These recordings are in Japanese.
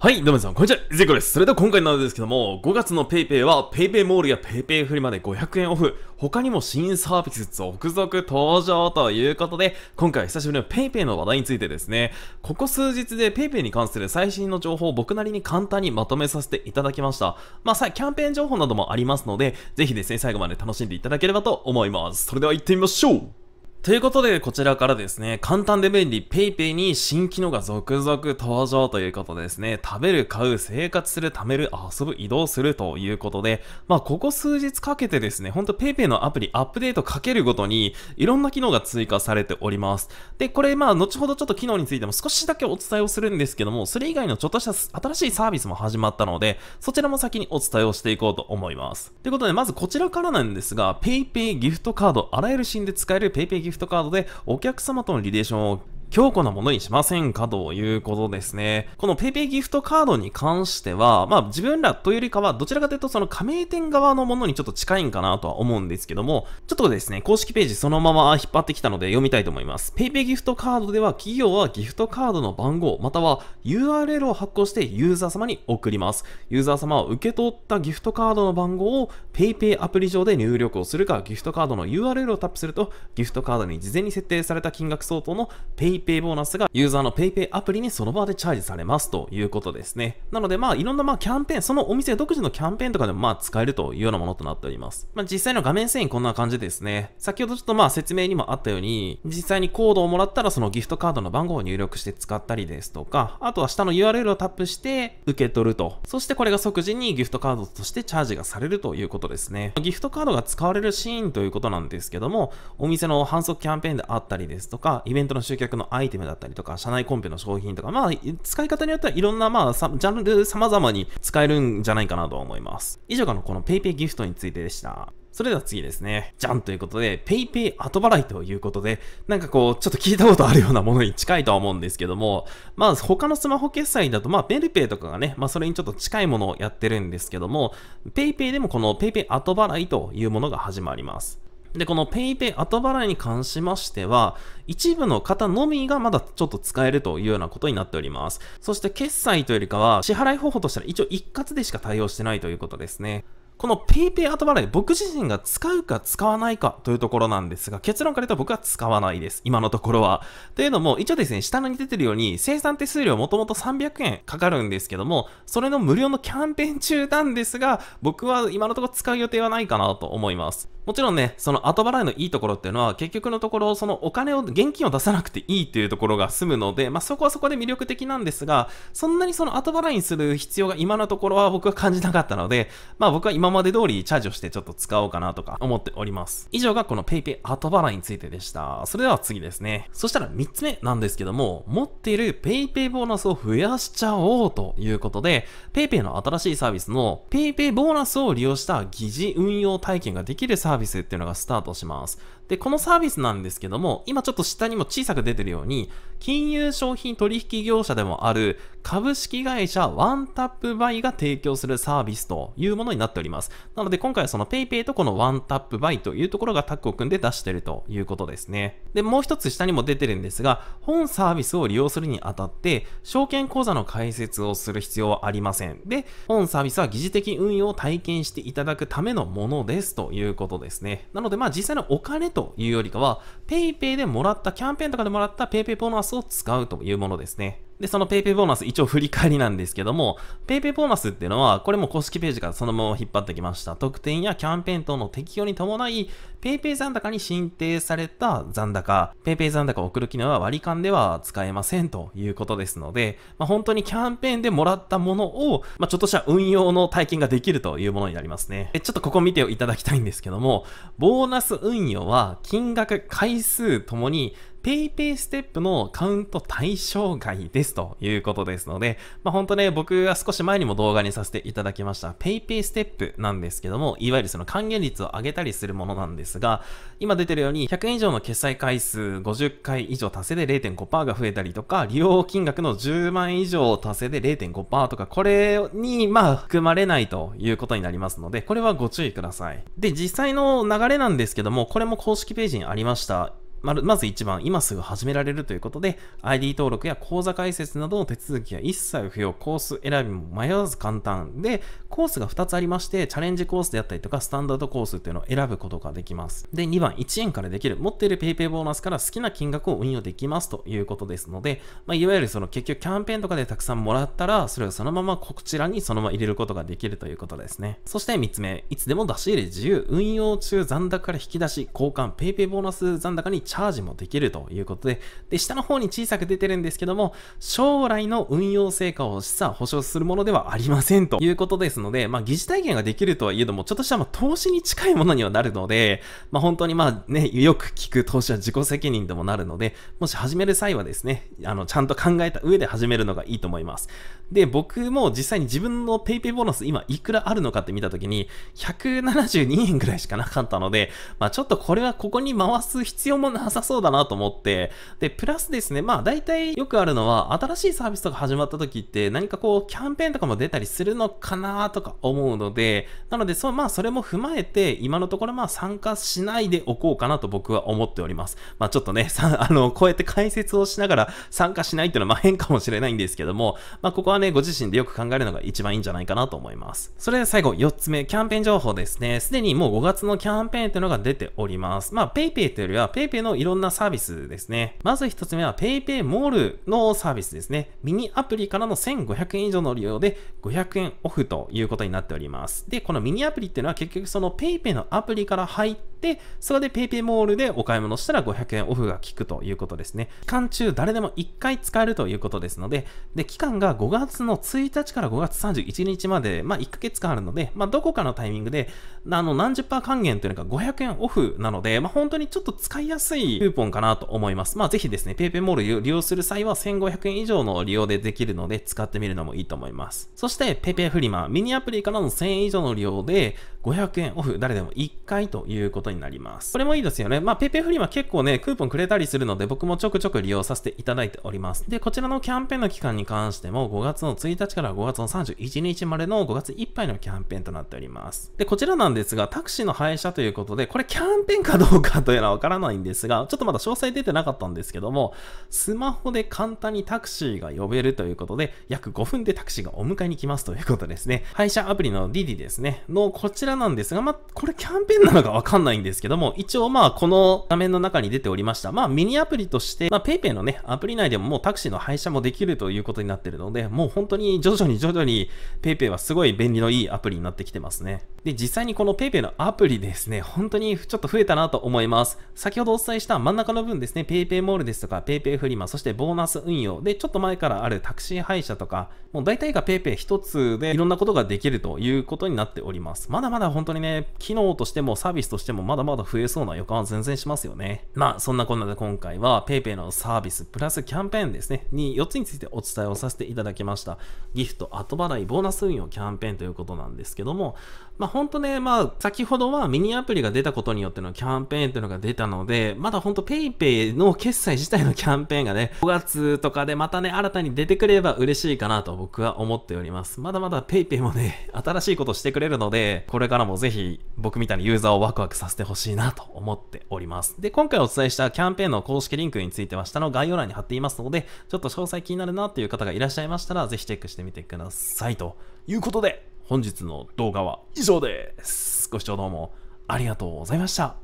はい、どうも皆さん、こんにちは、ゼコです。それでは今回なんですけども、5月の PayPay は PayPay モールや PayPay フリマで500円オフ、他にも新サービス続々登場ということで、今回久しぶりの PayPay の話題についてですね、ここ数日で PayPay に関する最新の情報を僕なりに簡単にまとめさせていただきました。まあ、さ、キャンペーン情報などもありますので、ぜひですね、最後まで楽しんでいただければと思います。それでは行ってみましょうということで、こちらからですね、簡単で便利 PayPay に新機能が続々登場ということでですね、食べる、買う、生活する、貯める、遊ぶ、移動するということで、まあ、ここ数日かけてですね、ほんと PayPay のアプリアップデートかけるごとに、いろんな機能が追加されております。で、これ、まあ、後ほどちょっと機能についても少しだけお伝えをするんですけども、それ以外のちょっとした新しいサービスも始まったので、そちらも先にお伝えをしていこうと思います。ということで、まずこちらからなんですが、PayPay ギフトカード、あらゆるシーンで使える PayPay ギフトギフトカードでお客様とのリレーションを強固なものにしませんかということですね。この PayPay ギフトカードに関しては、まあ自分らというよりかは、どちらかというとその加盟店側のものにちょっと近いんかなとは思うんですけども、ちょっとですね、公式ページそのまま引っ張ってきたので読みたいと思います。PayPay ギフトカードでは企業はギフトカードの番号、または URL を発行してユーザー様に送ります。ユーザー様は受け取ったギフトカードの番号を PayPay アプリ上で入力をするか、ギフトカードの URL をタップすると、ギフトカードに事前に設定された金額相当の PayPay PayPay ボーナスがユーザーの PayPay アプリにその場でチャージされますということですね。なのでまあいろんなまあキャンペーン、そのお店独自のキャンペーンとかでもまあ使えるというようなものとなっております。まあ実際の画面遷移こんな感じですね。先ほどちょっとまあ説明にもあったように、実際にコードをもらったらそのギフトカードの番号を入力して使ったりですとか、あとは下の URL をタップして受け取ると。そしてこれが即時にギフトカードとしてチャージがされるということですね。ギフトカードが使われるシーンということなんですけども、お店の反則キャンペーンであったりですとか、イベントの集客のアイテムだったりとか、社内コンペの商品とか、まあ、使い方によってはいろんな、まあ、ジャンル様々に使えるんじゃないかなと思います。以上がのこの PayPay ギフトについてでした。それでは次ですね。じゃんということで、PayPay 後払いということで、なんかこう、ちょっと聞いたことあるようなものに近いとは思うんですけども、まあ他のスマホ決済だと、まあベルペイとかがね、まあそれにちょっと近いものをやってるんですけども、PayPay でもこの PayPay 後払いというものが始まります。で、この PayPay 後払いに関しましては、一部の方のみがまだちょっと使えるというようなことになっております。そして決済というよりかは、支払い方法としては一応一括でしか対応してないということですね。この PayPay 後払い、僕自身が使うか使わないかというところなんですが、結論から言うと僕は使わないです。今のところは。というのも、一応ですね、下のに出てるように、生産手数料もともと300円かかるんですけども、それの無料のキャンペーン中なんですが、僕は今のところ使う予定はないかなと思います。もちろんね、その後払いのいいところっていうのは、結局のところ、そのお金を、現金を出さなくていいっていうところが済むので、まあ、そこはそこで魅力的なんですが、そんなにその後払いにする必要が今のところは僕は感じなかったので、まあ、僕は今まで通りチャージをしてちょっと使おうかなとか思っております。以上がこの PayPay 後払いについてでした。それでは次ですね。そしたら3つ目なんですけども、持っている PayPay ボーナスを増やしちゃおうということで、PayPay の新しいサービスの PayPay ボーナスを利用した疑似運用体験ができるサービスービスっていうのがスタートします。で、このサービスなんですけども、今ちょっと下にも小さく出てるように、金融商品取引業者でもある株式会社ワンタップバイが提供するサービスというものになっております。なので今回はその PayPay とこのワンタップバイというところがタッグを組んで出してるということですね。で、もう一つ下にも出てるんですが、本サービスを利用するにあたって、証券口座の開設をする必要はありません。で、本サービスは疑似的運用を体験していただくためのものですということですね。なのでまあ実際のお金とというよりかは、PayPay でもらった、キャンペーンとかでもらった PayPay ボーナスを使うというものですね。で、その PayPay ボーナス一応振り返りなんですけども、PayPay ボーナスっていうのは、これも公式ページからそのまま引っ張ってきました。特典やキャンペーン等の適用に伴い、PayPay 残高に申請された残高、PayPay 残高を送る機能は割り勘では使えませんということですので、まあ、本当にキャンペーンでもらったものを、まあ、ちょっとした運用の体験ができるというものになりますね。でちょっとここ見ていただきたいんですけども、ボーナス運用は金額、回数ともに PayPay ステップのカウント対象外ですということですので、まあ、ほんとね、僕が少し前にも動画にさせていただきました PayPay ステップなんですけども、いわゆるその還元率を上げたりするものなんですが、今出てるように100円以上の決済回数50回以上達成で0.5%が増えたりとか、利用金額の10万円以上達成で0.5%とか、これに、まあ、含まれないということになりますので、これはご注意ください。で、実際の流れなんですけども、これも公式ページにありました。まず1番、今すぐ始められるということで、ID 登録や口座開設などの手続きは一切不要、コース選びも迷わず簡単で、コースが2つありまして、チャレンジコースであったりとか、スタンダードコースっていうのを選ぶことができます。で、2番、1円からできる、持っている PayPay ボーナスから好きな金額を運用できますということですので、まあ、いわゆるその結局キャンペーンとかでたくさんもらったら、それをそのままこちらにそのまま入れることができるということですね。そして3つ目、いつでも出し入れ自由、運用中残高から引き出し、交換、PayPay ボーナス残高にチャージもできるということで、で、下の方に小さく出てるんですけども、将来の運用成果を示唆保証するものではありませんということですので、まあ、疑似体験ができるとはいえども、ちょっとしたま投資に近いものにはなるので、まあ、本当にまあね、よく聞く投資は自己責任でもなるので、もし始める際はですね、あの、ちゃんと考えた上で始めるのがいいと思います。で、僕も実際に自分の PayPay ボーナス今いくらあるのかって見たときに、172円ぐらいしかなかったので、まあ、ちょっとこれはここに回す必要もなさそうだなと思って、で、プラスですね、まあ大体よくあるのは、新しいサービスとか始まった時って何かこう、キャンペーンとかも出たりするのかなとか思うので、なので、そう、まあそれも踏まえて、今のところまあ参加しないでおこうかなと僕は思っております。まあちょっとね、さ あの、こうやって解説をしながら参加しないっていうのはまあ変かもしれないんですけども、まあここはね、ご自身でよく考えるのが一番いいんじゃないかなと思います。それで最後、4つ目、キャンペーン情報ですね。すでにもう5月のキャンペーンっていうのが出ております。まあ PayPay というよりは、PayPay ののいろんなサービスですね。まず一つ目は PayPay モールのサービスですね。ミニアプリからの1500円以上の利用で500円オフということになっております。で、このミニアプリっていうのは結局その PayPay のアプリから入ってで、それで PayPay モールでお買い物したら500円オフが効くということですね。期間中誰でも1回使えるということですので、で、期間が5月の1日から5月31日まで、まあ1ヶ月間あるので、まあどこかのタイミングで、あの何十パー還元というのが500円オフなので、まあ本当にちょっと使いやすいクーポンかなと思います。まあぜひですね、PayPay モール利用する際は1500円以上の利用でできるので、使ってみるのもいいと思います。そして、PayPay フリマ、ミニアプリからの1000円以上の利用で、500円オフ、誰でも1回ということことになります。これもいいですよね。まあ、PayPay フリマ結構ね、クーポンくれたりするので、僕もちょくちょく利用させていただいております。で、こちらのキャンペーンの期間に関しても、5月の1日から5月の31日までの5月いっぱいのキャンペーンとなっております。で、こちらなんですが、タクシーの配車ということで、これキャンペーンかどうかというのはわからないんですが、ちょっとまだ詳細出てなかったんですけども、スマホで簡単にタクシーが呼べるということで、約5分でタクシーがお迎えに来ますということですね。配車アプリの DD ですね。のこちらなんですが、まあ、これキャンペーンなのかわかんないないんですけども、一応まあこの画面の中に出ておりました。まあミニアプリとして、まあ PayPay のね、アプリ内でももうタクシーの配車もできるということになってるので、もう本当に徐々に徐々に PayPay はすごい便利のいいアプリになってきてますね。で、実際にこの PayPay のアプリですね、本当にちょっと増えたなと思います。先ほどお伝えした真ん中の分ですね、PayPay モールですとか PayPay フリマ、そしてボーナス運用で、ちょっと前からあるタクシー配車とか、もう大体が PayPay 一つでいろんなことができるということになっております。まだまだ本当にね、機能としてもサービスとしてもまだまだ増えそうな予感は全然しますよね。まあ、そんなこんなで今回は PayPay のサービスプラスキャンペーンですね、に4つについてお伝えをさせていただきました。ギフト、後払い、ボーナス運用キャンペーンということなんですけども、まあ、ほんとね、まあ、先ほどはミニアプリが出たことによってのキャンペーンっていうのが出たので、まだほんと PayPay の決済自体のキャンペーンがね、5月とかでまたね、新たに出てくれば嬉しいかなと僕は思っております。まだまだ PayPay もね、新しいことしてくれるので、これからもぜひ僕みたいにユーザーをワクワクさせてほしいなと思っております。で、今回お伝えしたキャンペーンの公式リンクについては下の概要欄に貼っていますので、ちょっと詳細気になるなっていう方がいらっしゃいましたら、ぜひチェックしてみてください。ということで、本日の動画は以上です。ご視聴どうもありがとうございました。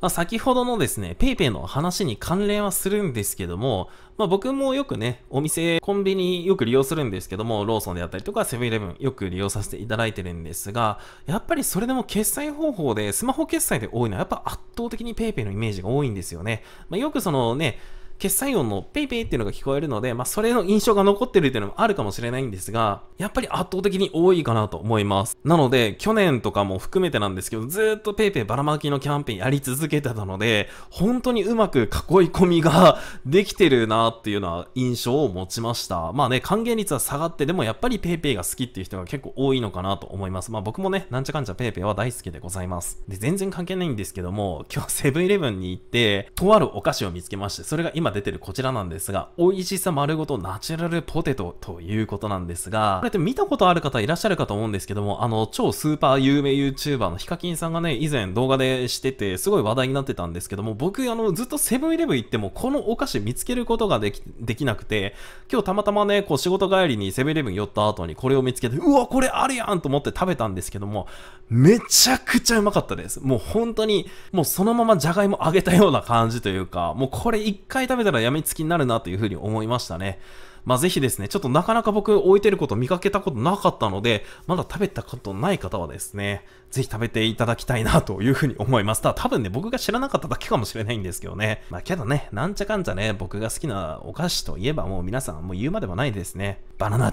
ま先ほどのですね、PayPay の話に関連はするんですけども、まあ、僕もよくね、お店、コンビニよく利用するんですけども、ローソンであったりとかセブンイレブンよく利用させていただいてるんですが、やっぱりそれでも決済方法で、スマホ決済で多いのはやっぱ圧倒的に PayPay のイメージが多いんですよね。まあ、よくそのね、決済音のペイペイっていうのが聞こえるので、まあ、それの印象が残ってるっていうのもあるかもしれないんですが、やっぱり圧倒的に多いかなと思います。なので、去年とかも含めてなんですけど、ずっと PayPay ばらまきのキャンペーンやり続けてたので、本当にうまく囲い込みが できてるなっていうのは印象を持ちました。まあね、還元率は下がってでもやっぱり PayPay が好きっていう人が結構多いのかなと思います。まあ僕もね、なんちゃかんちゃ PayPay は大好きでございます。で、全然関係ないんですけども、今日セブンイレブンに行って、とあるお菓子を見つけまして、それが今出てるこちらなんですが、美味しさ丸ごとナチュラルポテトということなんですが、これって見たことある方いらっしゃるかと思うんですけども、あの、超スーパー有名 YouTuber のヒカキンさんがね、以前動画でしてて、すごい話題になってたんですけども、僕、あの、ずっとセブンイレブン行っても、このお菓子見つけることができ、できなくて、今日たまたまね、こう仕事帰りにセブンイレブン寄った後にこれを見つけて、うわ、これあるやんと思って食べたんですけども、めちゃくちゃうまかったです。もう本当に、もうそのままじゃがいも揚げたような感じというか、もうこれ一回食べべたら病みつきになるなというふうに思いましたね。まあ、ぜひですね、ちょっとなかなか僕置いてること見かけたことなかったので、まだ食べたことない方はですね、ぜひ食べていただきたいなというふうに思います。ただ多分ね、僕が知らなかっただけかもしれないんですけどね。まあ、けどね、なんちゃかんちゃね、僕が好きなお菓子といえばもう皆さんもう言うまでもないですね。バナナ